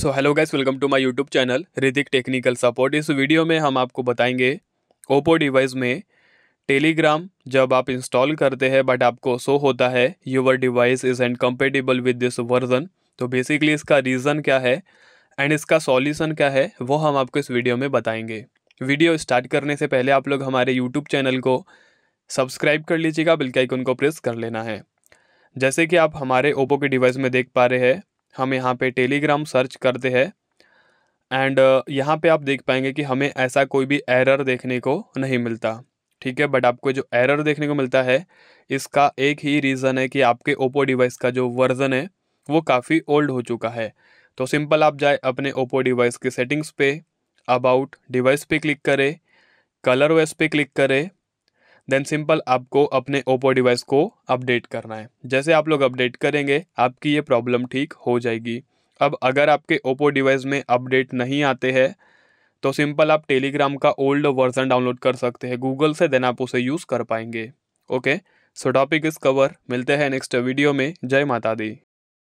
so hello guys welcome to my YouTube channel रिदिक technical support इस video में हम आपको बताएंगे ओप्पो डिवाइस में टेलीग्राम जब आप इंस्टॉल करते हैं बट आपको शो होता है your device is and compatible with this version तो बेसिकली इसका रीज़न क्या है एंड इसका सॉल्यूशन क्या है वो हम आपको इस वीडियो में बताएंगे वीडियो स्टार्ट करने से पहले आप लोग हमारे यूट्यूब चैनल को सब्सक्राइब कर लीजिएगा बिल्कुल उनको प्रेस कर लेना है जैसे कि आप हमारे ओप्पो के डिवाइस में देख पा रहे हैं हम यहाँ पे टेलीग्राम सर्च करते हैं एंड uh, यहाँ पे आप देख पाएंगे कि हमें ऐसा कोई भी एरर देखने को नहीं मिलता ठीक है बट आपको जो एरर देखने को मिलता है इसका एक ही रीज़न है कि आपके ओप्पो डिवाइस का जो वर्ज़न है वो काफ़ी ओल्ड हो चुका है तो सिंपल आप जाए अपने ओप्पो डिवाइस के सेटिंग्स पे अबाउट डिवाइस पे क्लिक करें कलर वेस पे क्लिक करें देन सिंपल आपको अपने ओप्पो डिवाइस को अपडेट करना है जैसे आप लोग अपडेट करेंगे आपकी ये प्रॉब्लम ठीक हो जाएगी अब अगर आपके ओप्पो डिवाइस में अपडेट नहीं आते हैं तो सिंपल आप टेलीग्राम का ओल्ड वर्जन डाउनलोड कर सकते हैं गूगल से देन आप उसे यूज़ कर पाएंगे okay so topic is cover मिलते हैं नेक्स्ट वीडियो में जय माता दी